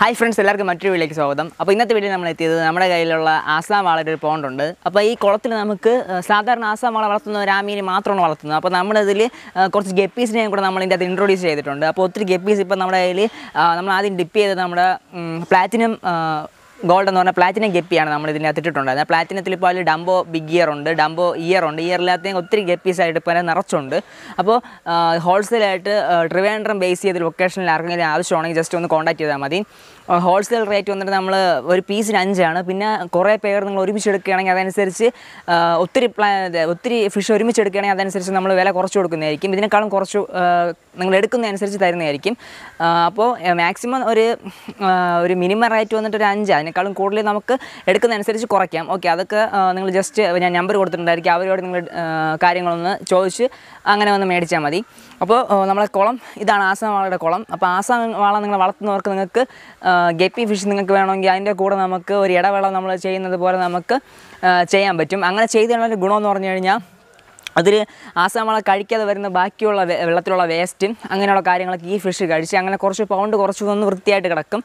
hi friends എല്ലാവർക്കും മറ്റൊരു വീട്ടിലേക്ക് സ്വാഗതം അപ്പോൾ ഇന്നത്തെ വീട്ടിൽ നമ്മൾ എത്തിയത് നമ്മുടെ കയ്യിലുള്ള ആസാം വാളയുടെ ഒരു പോണ്ടുണ്ട് അപ്പോൾ ഈ കുളത്തിൽ നമുക്ക് സാധാരണ ആസാം വാള വളർത്തുന്ന രാമീനി മാത്രമാണ് വളർത്തുന്നത് അപ്പോൾ നമ്മളിതിൽ കുറച്ച് ഗപ്പീസിനെയും കൂടെ നമ്മൾ ഇതിൻ്റെ അത് ഇൻട്രൊഡ്യൂസ് ചെയ്തിട്ടുണ്ട് അപ്പോൾ ഒത്തിരി ഗപ്പീസ് ഇപ്പോൾ നമ്മുടെ കയ്യിൽ നമ്മൾ ആദ്യം ഡിപ്പ് ചെയ്തത് നമ്മുടെ പ്ലാറ്റിനം ഗോൾഡ് എന്ന് പറഞ്ഞാൽ പ്ലാറ്റിനം ഗപ്പിയാണ് നമ്മൾ ഇതിനകത്ത് അതിനാൽ പ്ലാറ്റിനത്തിൽ ഇപ്പോൾ അതിൽ ഡംബോ ബിഗ് ഇയർ ഉണ്ട് ഡംബോ ഇയർ ഉണ്ട് ഇയറില്ലാത്തയും ഒത്തിരി ഗപ്പീസായിട്ട് ഇപ്പോൾ അതിനെ നിറച്ചുണ്ട് അപ്പോൾ ഹോൾസെയിലായിട്ട് ട്രിവാൻഡ്രം ബേസ് ചെയ്ത് ലൊക്കേഷനിൽ ആർക്കെങ്കിലും ആവശ്യമാണെങ്കിൽ ജസ്റ്റ് ഒന്ന് കോൺടാക്ട് ചെയ്താൽ മതി ഹോൾസെയിൽ റേറ്റ് വന്നിട്ട് നമ്മൾ ഒരു പീസിന് അഞ്ചാണ് പിന്നെ കുറേ പേർ നിങ്ങൾ ഒരുമിച്ച് എടുക്കുകയാണെങ്കിൽ അതനുസരിച്ച് ഒത്തിരി പ്ലാ ഒത്തിരി ഫിഷ് ഒരുമിച്ച് എടുക്കുകയാണെങ്കിൽ അതനുസരിച്ച് നമ്മൾ വില കുറച്ച് കൊടുക്കുന്നതായിരിക്കും ഇതിനേക്കാളും കുറച്ച് നിങ്ങൾ എടുക്കുന്നതനുസരിച്ച് തരുന്നതായിരിക്കും അപ്പോൾ മാക്സിമം ഒരു ഒരു മിനിമം റേറ്റ് വന്നിട്ട് ഒരു അഞ്ച് അതിന് അതിനേക്കാളും കൂടുതൽ നമുക്ക് എടുക്കുന്നതനുസരിച്ച് കുറയ്ക്കാം ഓക്കെ അതൊക്കെ നിങ്ങൾ ജസ്റ്റ് ഞാൻ നമ്പർ കൊടുത്തിട്ടുണ്ടായിരിക്കും അവരോട് നിങ്ങൾ കാര്യങ്ങളൊന്ന് ചോദിച്ച് അങ്ങനെ ഒന്ന് മേടിച്ചാൽ മതി അപ്പോൾ നമ്മളെ കുളം ഇതാണ് ആസാം വാളയുടെ കുളം അപ്പോൾ ആസാം വാള നിങ്ങൾ വളർത്തുന്നവർക്ക് നിങ്ങൾക്ക് ഗപ്പി ഫിഷ് നിങ്ങൾക്ക് വേണമെങ്കിൽ അതിൻ്റെ കൂടെ നമുക്ക് ഒരു ഇടവേള നമ്മൾ ചെയ്യുന്നത് പോലെ നമുക്ക് ചെയ്യാൻ പറ്റും അങ്ങനെ ചെയ്തുള്ള ഒരു ഗുണമെന്ന് പറഞ്ഞു കഴിഞ്ഞാൽ അതിൽ ആസാമള കഴിക്കാതെ വരുന്ന ബാക്കിയുള്ള വെള്ളത്തിലുള്ള വേസ്റ്റും അങ്ങനെയുള്ള കാര്യങ്ങളൊക്കെ ഈ ഫിഷ് കഴിച്ച് അങ്ങനെ കുറച്ച് പൗണ്ട് കുറച്ച് ഒന്ന് വൃത്തിയായിട്ട് കിടക്കും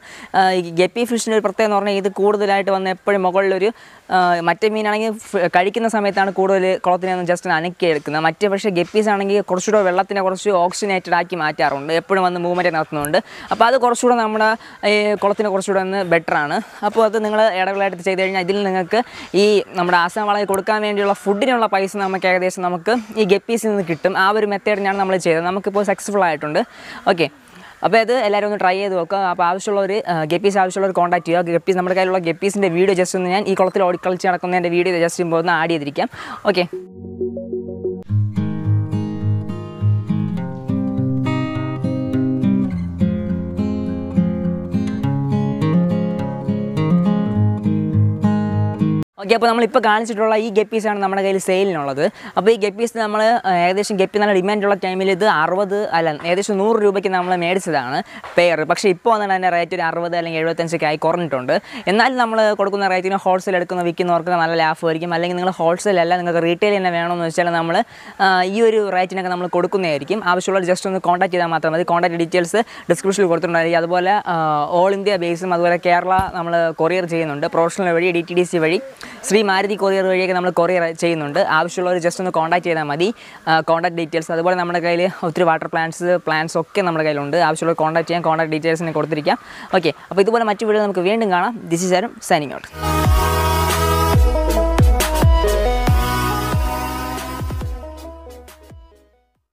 ഈ ഗപ്പി ഫിഷിൻ്റെ ഒരു പ്രത്യേകത എന്ന് പറഞ്ഞാൽ ഇത് കൂടുതലായിട്ട് വന്ന് എപ്പോഴും മുകളിലൊരു മറ്റേ മീനാണെങ്കിൽ കഴിക്കുന്ന സമയത്താണ് കൂടുതൽ കുളത്തിനെ ഒന്ന് ജസ്റ്റ് അനക്കി എടുക്കുന്നത് മറ്റേ പക്ഷേ ഗപ്പീസ് ആണെങ്കിൽ കുറച്ചുകൂടെ വെള്ളത്തിനെ കുറച്ച് ഓക്സിജനേറ്റഡ് ആക്കി മാറ്റാറുണ്ട് എപ്പോഴും വന്ന് മൂവ്മെൻറ്റ് നടത്തുന്നുണ്ട് അപ്പോൾ അത് കുറച്ചുകൂടെ നമ്മുടെ കുളത്തിന് കുറച്ചുകൂടെ ഒന്ന് ബെറ്ററാണ് അപ്പോൾ അത് നിങ്ങൾ ഇടവേളായിട്ട് ചെയ്ത് കഴിഞ്ഞാൽ ഇതിൽ നിങ്ങൾക്ക് ഈ നമ്മുടെ ആസാം വളയിൽ കൊടുക്കാൻ വേണ്ടിയുള്ള ഫുഡിനുള്ള പൈസ നമുക്ക് ഏകദേശം നമുക്ക് നമുക്ക് ഈ ഗപ്പീസിൽ നിന്ന് കിട്ടും ആ ഒരു മെത്തേഡിനാണ് നമ്മൾ ചെയ്തത് നമുക്കിപ്പോൾ സക്സസ്ഫുൾ ആയിട്ടുണ്ട് ഓക്കെ അപ്പോൾ അത് എല്ലാവരും ഒന്ന് ട്രൈ ചെയ്ത് നോക്കുക അപ്പോൾ ആവശ്യമുള്ളവർ ഗപ്പീസ് ആവശ്യമുള്ളവർ കോൺടാക്ട് ചെയ്യുക ഗപ്പീസ് നമ്മുടെ കയ്യിലുള്ള ഗപ്പീസിൻ്റെ വീഡിയോ ജസ്റ്റ് ഒന്ന് ഞാൻ ഈ കുളത്തിൽ ഓടിക്കളിച്ച് നടക്കുന്നതിൻ്റെ വീഡിയോ ജസ്റ്റ് ഒന്ന് ആഡ് ചെയ്തിരിക്കാം ഓക്കെ ഓക്കെ അപ്പോൾ നമ്മളിപ്പോൾ കാണിച്ചിട്ടുള്ള ഈ ഗപ്പീസാണ് നമ്മുടെ കയ്യിൽ സെയിലിനുള്ളത് അപ്പോൾ ഈ ഗപ്പീസ് നമ്മൾ ഏകദേശം ഗപ്പി നല്ല ഡിമാൻഡുള്ള ടൈമിൽ ഇത് അറുപത് അല്ല ഏകദേശം നൂറ് രൂപയ്ക്ക് നമ്മൾ മേടിച്ചതാണ് പെയർ പക്ഷേ ഇപ്പോൾ വന്നാണ് അതിൻ്റെ റേറ്റ് ഒരു അറുപത് അല്ലെങ്കിൽ എഴുപത്തഞ്ചൊക്കെ ആയി കുറഞ്ഞിട്ടുണ്ട് എന്നാലും നമ്മൾ കൊടുക്കുന്ന റേറ്റിന് ഹോൾസെയിൽ എടുക്കുന്ന വിൽക്കുന്നവർക്ക് നല്ല ആയിരിക്കും അല്ലെങ്കിൽ നിങ്ങൾ ഹോൾസെയിൽ അല്ല നിങ്ങൾക്ക് റീറ്റെയിൽ തന്നെ വേണമെന്ന് വെച്ചാൽ നമ്മൾ ഈ ഒരു റേറ്റിനൊക്കെ നമ്മൾ കൊടുക്കുന്നതായിരിക്കും ആവശ്യമുള്ള ജസ്റ്റ് ഒന്ന് കോൺടാക്ട് ചെയ്താൽ മാത്രം മതി കോൺടാക്ട് ഡീറ്റെയിൽസ് ഡിസ്ക്രിപ്ഷനിൽ കൊടുത്തിട്ടുണ്ടായിരിക്കും അതുപോലെ ഓൾ ഇന്ത്യ ബേസും അതുപോലെ കേരള നമ്മൾ കൊറിയർ ചെയ്യുന്നുണ്ട് പ്രൊഫഷണൽ വഴി ഡി ടി ഡി സി വഴി ശ്രീ മാരുതി കൊറിയർ വഴിയൊക്കെ നമ്മൾ കൊറിയർ ചെയ്യുന്നുണ്ട് ആവശ്യമുള്ളവർ ജസ്റ്റ് ഒന്ന് കോൺടാക്ട് ചെയ്താൽ മതി കോൺടാക്ട് ഡീറ്റെയിൽസ് അതുപോലെ നമ്മുടെ കയ്യിൽ ഒത്തിരി വാട്ടർ പ്ലാന്റ്സ് പ്ലാന്റ്സ് ഒക്കെ നമ്മുടെ കയ്യിലുണ്ട് ആവശ്യമുള്ളവർ കോൺടാക്ട് ചെയ്യാൻ കോൺടാക്ട് ഡീറ്റെയിൽസിനെ കൊടുത്തിരിക്കാം ഓക്കെ അപ്പോൾ ഇതുപോലെ മറ്റു വീഡിയോ നമുക്ക് വീണ്ടും കാണാം ദിസ് ഇസ് ആരും സൈനിങ് ഔട്ട്